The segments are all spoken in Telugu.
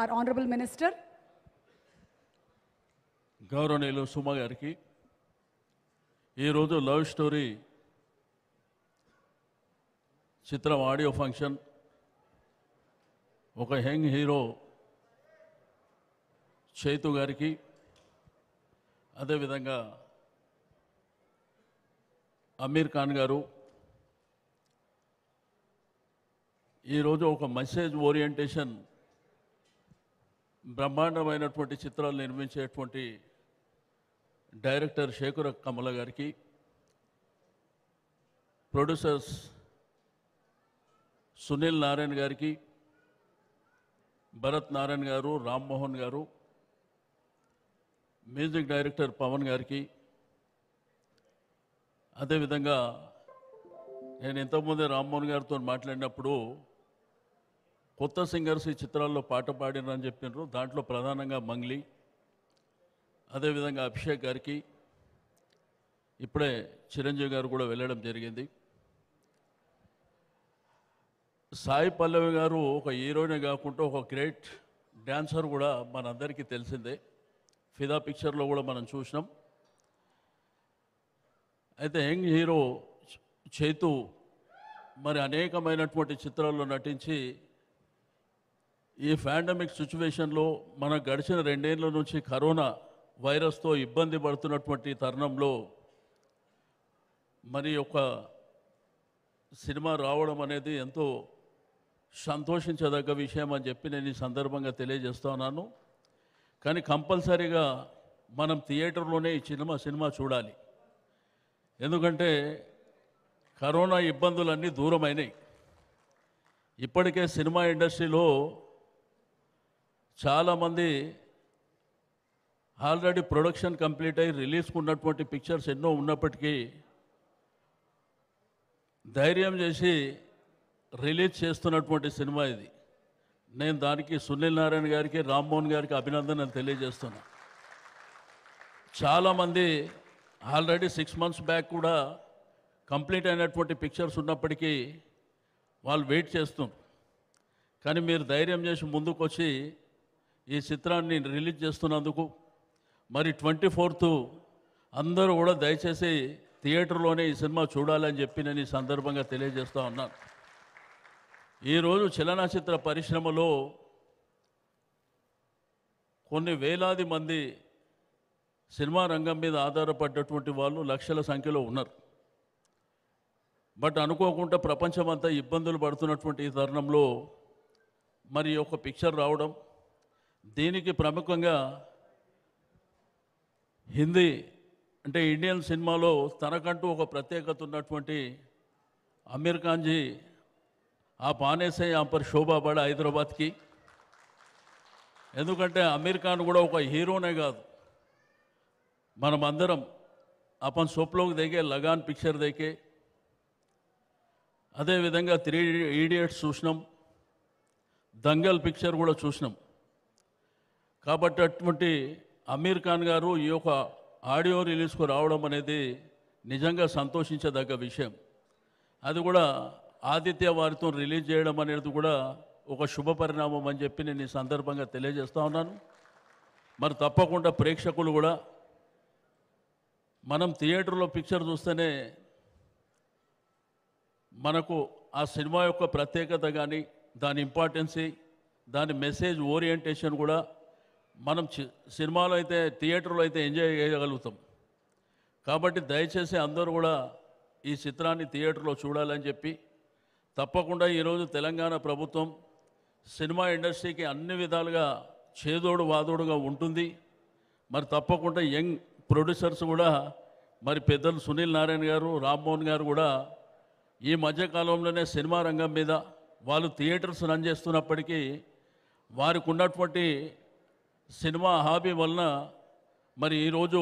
ఆర్ honorable మినిస్టర్ గౌరవనీయులు సుమ గారికి ఈరోజు లవ్ స్టోరీ చిత్రం ఆడియో ఫంక్షన్ ఒక యంగ్ హీరో చైతు గారికి అదేవిధంగా అమీర్ ఖాన్ గారు ఈరోజు ఒక మెసేజ్ ఓరియంటేషన్ బ్రహ్మాండమైనటువంటి చిత్రాలు నిర్మించేటువంటి డైరెక్టర్ శేఖర్ కమల గారికి ప్రొడ్యూసర్స్ సునీల్ నారాయణ గారికి భరత్ నారాయణ గారు రామ్మోహన్ గారు మ్యూజిక్ డైరెక్టర్ పవన్ గారికి అదేవిధంగా నేను ఇంతకుముందే రామ్మోహన్ గారితో మాట్లాడినప్పుడు కొత్త సింగర్స్ ఈ చిత్రాల్లో పాట పాడినారని చెప్పినారు దాంట్లో ప్రధానంగా మంగ్లీ అదేవిధంగా అభిషేక్ గారికి ఇప్పుడే చిరంజీవి గారు కూడా వెళ్ళడం జరిగింది సాయి పల్లవి గారు ఒక హీరోయినే కాకుండా ఒక గ్రేట్ డ్యాన్సర్ కూడా మనందరికీ తెలిసిందే ఫిదా పిక్చర్లో కూడా మనం చూసినాం అయితే యంగ్ హీరో చైతు మరి అనేకమైనటువంటి చిత్రాల్లో నటించి ఈ పాండమిక్ సిచ్యువేషన్లో మనం గడిచిన రెండేళ్ల నుంచి కరోనా వైరస్తో ఇబ్బంది పడుతున్నటువంటి తరుణంలో మరి ఒక సినిమా రావడం అనేది ఎంతో సంతోషించదగ్గ విషయం అని చెప్పి నేను ఈ సందర్భంగా తెలియజేస్తున్నాను కానీ కంపల్సరీగా మనం థియేటర్లోనే ఈ సినిమా సినిమా చూడాలి ఎందుకంటే కరోనా ఇబ్బందులన్నీ దూరమైనాయి ఇప్పటికే సినిమా ఇండస్ట్రీలో చాలామంది ఆల్రెడీ ప్రొడక్షన్ కంప్లీట్ అయ్యి రిలీజ్కి ఉన్నటువంటి పిక్చర్స్ ఎన్నో ఉన్నప్పటికీ ధైర్యం చేసి రిలీజ్ చేస్తున్నటువంటి సినిమా ఇది నేను దానికి సునీల్ నారాయణ గారికి రామ్మోహన్ గారికి అభినందనలు తెలియజేస్తున్నా చాలామంది ఆల్రెడీ సిక్స్ మంత్స్ బ్యాక్ కూడా కంప్లీట్ అయినటువంటి పిక్చర్స్ ఉన్నప్పటికీ వాళ్ళు వెయిట్ చేస్తున్నారు కానీ మీరు ధైర్యం చేసి ముందుకు వచ్చి ఈ చిత్రాన్ని రిలీజ్ చేస్తున్నందుకు మరి ట్వంటీ ఫోర్త్ అందరూ కూడా దయచేసి థియేటర్లోనే ఈ సినిమా చూడాలని చెప్పి నేను ఈ సందర్భంగా తెలియజేస్తూ ఉన్నాను ఈరోజు చలనచిత్ర పరిశ్రమలో కొన్ని వేలాది మంది సినిమా రంగం మీద ఆధారపడ్డటువంటి వాళ్ళు లక్షల సంఖ్యలో ఉన్నారు బట్ అనుకోకుండా ప్రపంచమంతా ఇబ్బందులు పడుతున్నటువంటి ఈ తరుణంలో మరి ఒక పిక్చర్ రావడం దీనికి ప్రముఖంగా హిందీ అంటే ఇండియన్ సినిమాలో తనకంటూ ఒక ప్రత్యేకత ఉన్నటువంటి అమీర్ ఖాన్జీ ఆ పానేసే ఆపర్ పడ హైదరాబాద్కి ఎందుకంటే అమీర్ ఖాన్ కూడా ఒక హీరోనే కాదు మనం అందరం అపన్ సోప్లోకి దిగే లగాన్ పిక్చర్ దిగే అదేవిధంగా త్రీ ఈడియట్స్ చూసినాం దంగల్ పిక్చర్ కూడా చూసినాం కాబట్టి అటువంటి అమీర్ ఖాన్ గారు ఈ యొక్క ఆడియో రిలీజ్కు రావడం అనేది నిజంగా సంతోషించదగ్గ విషయం అది కూడా ఆదిత్య వారితో రిలీజ్ చేయడం అనేది కూడా ఒక శుభ పరిణామం అని చెప్పి నేను ఈ సందర్భంగా తెలియజేస్తూ ఉన్నాను మరి తప్పకుండా ప్రేక్షకులు కూడా మనం థియేటర్లో పిక్చర్ చూస్తేనే మనకు ఆ సినిమా యొక్క ప్రత్యేకత కానీ దాని ఇంపార్టెన్సీ దాని మెసేజ్ ఓరియంటేషన్ కూడా మనం సినిమాలో అయితే థియేటర్లో అయితే ఎంజాయ్ చేయగలుగుతాం కాబట్టి దయచేసి అందరూ కూడా ఈ చిత్రాన్ని థియేటర్లో చూడాలని చెప్పి తప్పకుండా ఈరోజు తెలంగాణ ప్రభుత్వం సినిమా ఇండస్ట్రీకి అన్ని విధాలుగా చేదోడు వాదోడుగా ఉంటుంది మరి తప్పకుండా యంగ్ ప్రొడ్యూసర్స్ కూడా మరి పెద్దలు సునీల్ నారాయణ గారు రామ్మోహన్ గారు కూడా ఈ మధ్యకాలంలోనే సినిమా రంగం మీద వాళ్ళు థియేటర్స్ రన్ చేస్తున్నప్పటికీ వారికి ఉన్నటువంటి సినిమా హాబీ వలన మరి ఈరోజు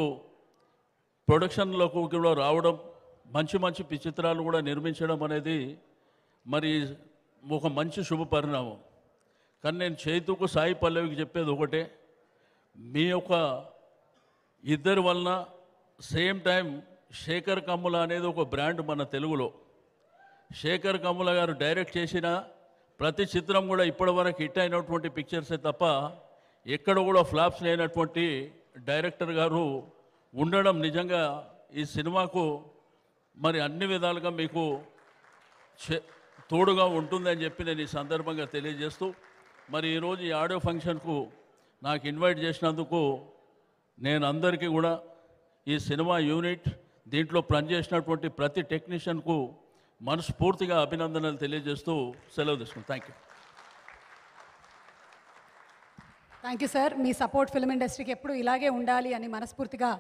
ప్రొడక్షన్లోకి కూడా రావడం మంచి మంచి చిత్రాలు కూడా నిర్మించడం అనేది మరి ఒక మంచి శుభ పరిణామం కానీ నేను చేతుకు సాయి పల్లవికి చెప్పేది ఒకటే మీ యొక్క ఇద్దరి వలన సేమ్ టైం శేఖర్ కమ్ముల అనేది ఒక బ్రాండ్ మన తెలుగులో శేఖర్ కమ్ముల గారు డైరెక్ట్ చేసిన ప్రతి చిత్రం కూడా ఇప్పటివరకు హిట్ అయినటువంటి పిక్చర్సే తప్ప ఎక్కడ కూడా ఫ్లాప్స్ లేనటువంటి డైరెక్టర్ గారు ఉండడం నిజంగా ఈ సినిమాకు మరి అన్ని విధాలుగా మీకు తోడుగా ఉంటుందని చెప్పి నేను ఈ సందర్భంగా తెలియజేస్తూ మరి ఈరోజు ఈ ఆడియో ఫంక్షన్కు నాకు ఇన్వైట్ చేసినందుకు నేను అందరికీ కూడా ఈ సినిమా యూనిట్ దీంట్లో పనిచేసినటువంటి ప్రతి టెక్నీషియన్కు మనస్ఫూర్తిగా అభినందనలు తెలియజేస్తూ సెలవు తీసుకున్నాను thank you thank you sir మీ సపోర్ట్ ఫిల్మ్ ఇండస్ట్రీకి ఎప్పుడు ఇలాగే ఉండాలి అని మనస్ఫూర్తిగా